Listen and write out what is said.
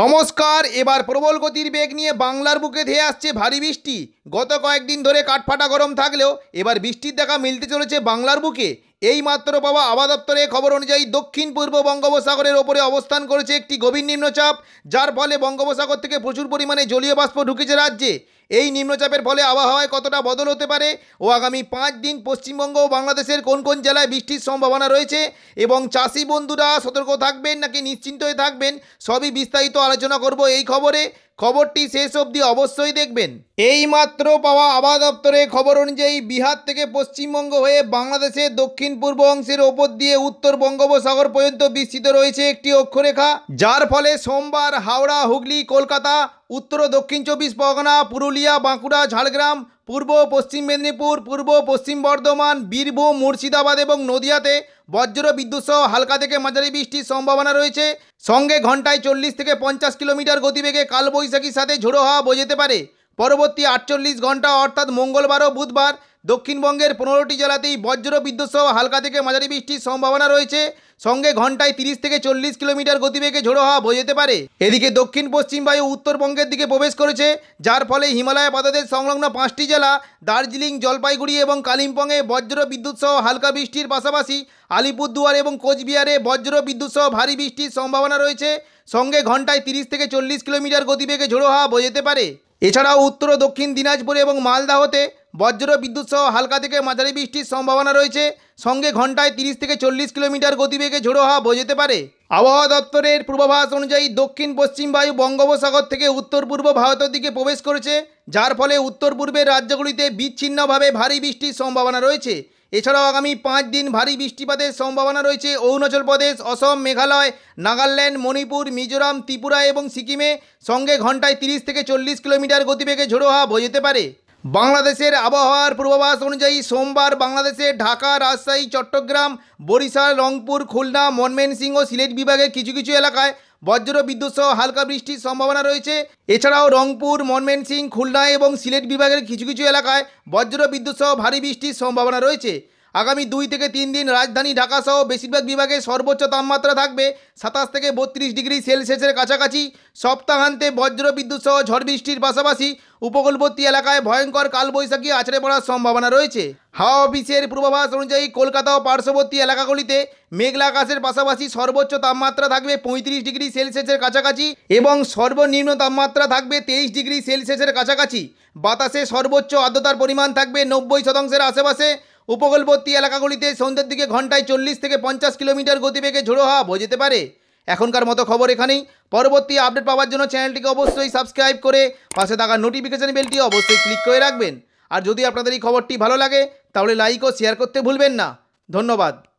নমস্কার এবার প্রবল গতির বেগ নিয়ে বাংলার বুকে ধেয়ে আসছে ভারী বৃষ্টি গত কয়েকদিন ধরে কাঠফাটা গরম থাকলেও এবার বৃষ্টির দেখা মিলতে চলেছে বাংলার বুকে এই মাত্র পাওয়া আবহাওয়া দপ্তরের খবর অনুযায়ী দক্ষিণ পূর্ব বঙ্গোপসাগরের ওপরে অবস্থান করেছে একটি গভীর নিম্নচাপ যার ফলে বঙ্গোপসাগর থেকে প্রচুর পরিমাণে জলীয় বাষ্প ঢুকেছে রাজ্যে এই নিম্নচাপের ফলে আবহাওয়ায় কতটা বদল হতে পারে ও আগামী পাঁচ দিন পশ্চিমবঙ্গ ও বাংলাদেশের কোন কোন জেলায় বৃষ্টির সম্ভাবনা রয়েছে এবং চাষি বন্ধুরা সতর্ক থাকবেন নাকি নিশ্চিন্ত হয়ে থাকবেন সবই বিস্তারিত আলোচনা করব এই খবরে খবরটি শেষ অবধি অবশ্যই দেখবেন এই মাত্র পাওয়া আবহাওয়া দপ্তরের খবর অনুযায়ী বিহার থেকে পশ্চিমবঙ্গ হয়ে বাংলাদেশের দক্ষিণ পূর্ব অংশের ওপর দিয়ে উত্তর বঙ্গোপসাগর পর্যন্ত বিস্তৃত রয়েছে একটি অক্ষরেখা যার ফলে সোমবার হাওড়া হুগলি কলকাতা উত্তর ও দক্ষিণ চব্বিশ পরগনা পুরুলিয়া বাঁকুড়া ঝাড়গ্রাম পূর্ব পশ্চিম মেদিনীপুর পূর্ব পশ্চিম বর্ধমান বীরভূম মুর্শিদাবাদ এবং নদিয়াতে বজ্র বিদ্যুৎসহ হালকা থেকে মাঝারি বৃষ্টির সম্ভাবনা রয়েছে সঙ্গে ঘন্টায় চল্লিশ থেকে পঞ্চাশ কিলোমিটার গতিবেগে কালবৈশাখীর সাথে ঝোড়ো হওয়া বোঝাতে পারে পরবর্তী আটচল্লিশ ঘন্টা অর্থাৎ মঙ্গলবার ও বুধবার দক্ষিণবঙ্গের পনেরোটি জেলাতেই বজ্র বিদ্যুৎসহ হালকা থেকে মাঝারি বৃষ্টির সম্ভাবনা রয়েছে সঙ্গে ঘন্টায় তিরিশ থেকে চল্লিশ কিলোমিটার গতিবেগে ঝোড়ো হওয়া বয়ে যেতে পারে এদিকে দক্ষিণ পশ্চিম বায়ু উত্তরবঙ্গের দিকে প্রবেশ করেছে যার ফলে হিমালয় পাতাদের সংলগ্ন পাঁচটি জেলা দার্জিলিং জলপাইগুড়ি এবং কালিম্পংয়ে বজ্র বিদ্যুৎ সহ হালকা বৃষ্টির পাশাপাশি আলিপুরদুয়ার এবং কোচবিহারে বজ্র বিদ্যুৎ সহ ভারী বৃষ্টির সম্ভাবনা রয়েছে সঙ্গে ঘন্টায় তিরিশ থেকে চল্লিশ কিলোমিটার গতিবেগে ঝোড়ো হওয়া বয়ে যেতে পারে এছাড়াও উত্তর ও দক্ষিণ দিনাজপুর এবং মালদাহতে বজ্র বিদ্যুৎ সহ হালকা থেকে মাঝারি বৃষ্টির সম্ভাবনা রয়েছে সঙ্গে ঘন্টায় তিরিশ থেকে চল্লিশ কিলোমিটার গতিবেগে ঝোড়ো হওয়া বোঝাতে পারে আবহাওয়া দপ্তরের পূর্বাভাস অনুযায়ী দক্ষিণ পশ্চিম বায়ু বঙ্গোপসাগর থেকে উত্তর পূর্ব ভারতের দিকে প্রবেশ করেছে যার ফলে উত্তর পূর্বের রাজ্যগুলিতে বিচ্ছিন্নভাবে ভারী বৃষ্টির সম্ভাবনা রয়েছে এছাড়াও আগামী পাঁচ দিন ভারী বৃষ্টিপাতের সম্ভাবনা রয়েছে অরুণাচল প্রদেশ অসম মেঘালয় নাগাল্যান্ড মণিপুর মিজোরাম ত্রিপুরা এবং সিকিমে সঙ্গে ঘন্টায় তিরিশ থেকে চল্লিশ কিলোমিটার গতিবেগে ঝোড়ো হওয়া বোঝাতে পারে বাংলাদেশের আবহাওয়ার পূর্বাভাস অনুযায়ী সোমবার বাংলাদেশে ঢাকা রাজশাহী চট্টগ্রাম বরিশাল রংপুর খুলনা ও সিলেট বিভাগের কিছু কিছু এলাকায় বজ্র বিদ্যুৎ সহ হালকা বৃষ্টির সম্ভাবনা রয়েছে এছাড়াও রংপুর মনমেনসিং খুলনা এবং সিলেট বিভাগের কিছু কিছু এলাকায় বজ্র বিদ্যুৎ সহ ভারী বৃষ্টির সম্ভাবনা রয়েছে আগামী দুই থেকে তিন দিন রাজধানী ঢাকাসহ বেশিরভাগ বিভাগে সর্বোচ্চ তাপমাত্রা থাকবে সাতাশ থেকে বত্রিশ ডিগ্রি সেলসিয়াসের কাছাকাছি সপ্তাহান্তে বজ্রবিদ্যুৎ সহ ঝড় বৃষ্টির পাশাপাশি উপকূলবর্তী এলাকায় ভয়ঙ্কর কালবৈশাখী আছড়ে পড়ার সম্ভাবনা রয়েছে হাওয়া অফিসের পূর্বাভাস অনুযায়ী কলকাতা ও পার্শ্ববর্তী এলাকাগুলিতে মেঘলা আকাশের পাশাপাশি সর্বোচ্চ তাপমাত্রা থাকবে পঁয়ত্রিশ ডিগ্রি সেলসিয়াসের কাছাকাছি এবং সর্বনিম্ন তাপমাত্রা থাকবে তেইশ ডিগ্রি সেলসিয়াসের কাছাকাছি বাতাসে সর্বোচ্চ আর্দ্রতার পরিমাণ থাকবে নব্বই শতাংশের আশেপাশে উপকূলবর্তী এলাকাগুলিতে সন্ধ্যের দিকে ঘন্টায় চল্লিশ থেকে পঞ্চাশ কিলোমিটার গতিবেগে ঝোড়ো হওয়া বয়ে যেতে পারে এখনকার মতো খবর এখানেই পরবর্তী আপডেট পাওয়ার জন্য চ্যানেলটিকে অবশ্যই সাবস্ক্রাইব করে পাশে থাকা নোটিফিকেশান বেলটি অবশ্যই ক্লিক করে রাখবেন আর যদি আপনাদের এই খবরটি ভালো লাগে তাহলে লাইক ও শেয়ার করতে ভুলবেন না ধন্যবাদ